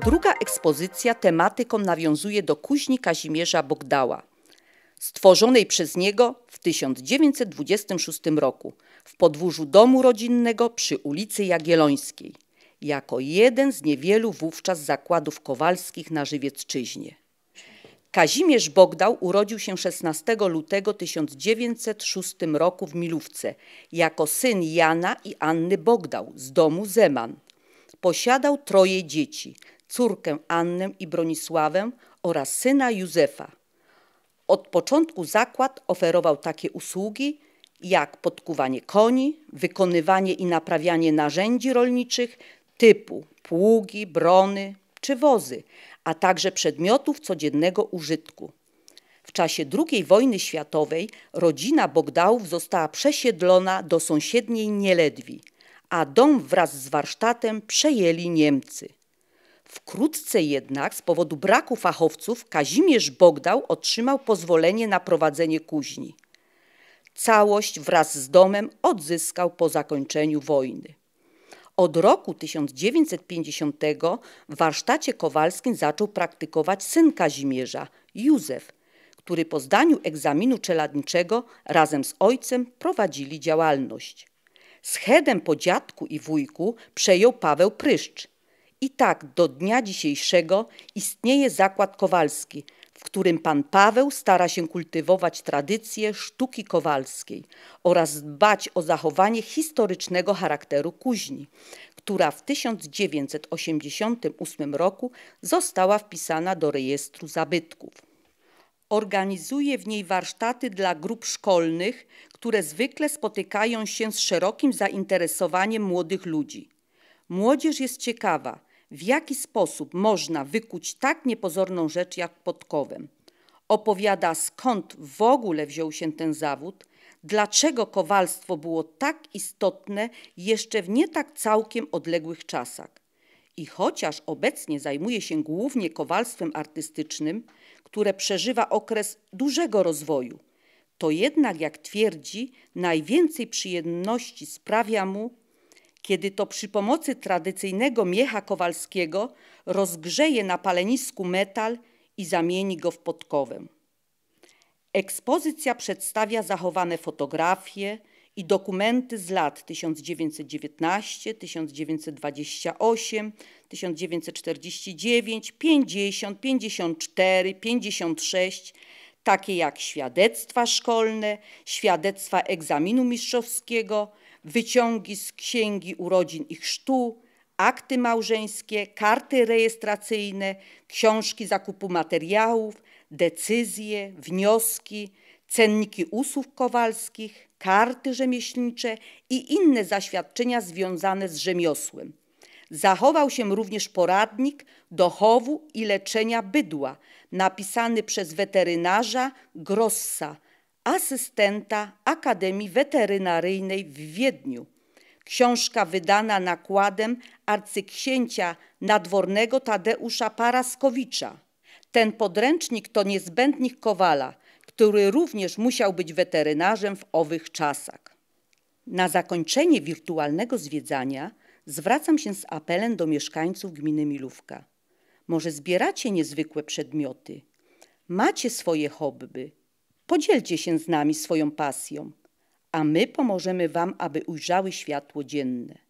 Druga ekspozycja tematyką nawiązuje do kuźni Kazimierza Bogdała, stworzonej przez niego w 1926 roku w podwórzu domu rodzinnego przy ulicy Jagiellońskiej, jako jeden z niewielu wówczas zakładów kowalskich na Żywiecczyźnie. Kazimierz Bogdał urodził się 16 lutego 1906 roku w Milówce jako syn Jana i Anny Bogdał z domu Zeman. Posiadał troje dzieci, córkę Annę i Bronisławę oraz syna Józefa. Od początku zakład oferował takie usługi jak podkuwanie koni, wykonywanie i naprawianie narzędzi rolniczych typu pługi, brony czy wozy, a także przedmiotów codziennego użytku. W czasie II wojny światowej rodzina Bogdałów została przesiedlona do sąsiedniej Nieledwi, a dom wraz z warsztatem przejęli Niemcy. Wkrótce jednak z powodu braku fachowców Kazimierz Bogdał otrzymał pozwolenie na prowadzenie kuźni. Całość wraz z domem odzyskał po zakończeniu wojny. Od roku 1950 w warsztacie kowalskim zaczął praktykować syn Kazimierza, Józef, który po zdaniu egzaminu czeladniczego razem z ojcem prowadzili działalność. Z Schedem po dziadku i wujku przejął Paweł Pryszcz, i tak do dnia dzisiejszego istnieje zakład kowalski, w którym pan Paweł stara się kultywować tradycję sztuki kowalskiej oraz dbać o zachowanie historycznego charakteru kuźni, która w 1988 roku została wpisana do rejestru zabytków. Organizuje w niej warsztaty dla grup szkolnych, które zwykle spotykają się z szerokim zainteresowaniem młodych ludzi. Młodzież jest ciekawa, w jaki sposób można wykuć tak niepozorną rzecz jak podkowem. Opowiada, skąd w ogóle wziął się ten zawód, dlaczego kowalstwo było tak istotne jeszcze w nie tak całkiem odległych czasach. I chociaż obecnie zajmuje się głównie kowalstwem artystycznym, które przeżywa okres dużego rozwoju, to jednak, jak twierdzi, najwięcej przyjemności sprawia mu kiedy to przy pomocy tradycyjnego miecha kowalskiego rozgrzeje na palenisku metal i zamieni go w podkowę. Ekspozycja przedstawia zachowane fotografie i dokumenty z lat 1919, 1928, 1949, 50, 54, 56, takie jak świadectwa szkolne, świadectwa egzaminu mistrzowskiego – wyciągi z księgi urodzin ich sztu, akty małżeńskie, karty rejestracyjne, książki zakupu materiałów, decyzje, wnioski, cenniki usług kowalskich, karty rzemieślnicze i inne zaświadczenia związane z rzemiosłem. Zachował się również poradnik do chowu i leczenia bydła, napisany przez weterynarza Grossa asystenta Akademii Weterynaryjnej w Wiedniu. Książka wydana nakładem arcyksięcia nadwornego Tadeusza Paraskowicza. Ten podręcznik to niezbędnik Kowala, który również musiał być weterynarzem w owych czasach. Na zakończenie wirtualnego zwiedzania zwracam się z apelem do mieszkańców gminy Milówka. Może zbieracie niezwykłe przedmioty? Macie swoje hobby? Podzielcie się z nami swoją pasją, a my pomożemy Wam, aby ujrzały światło dzienne.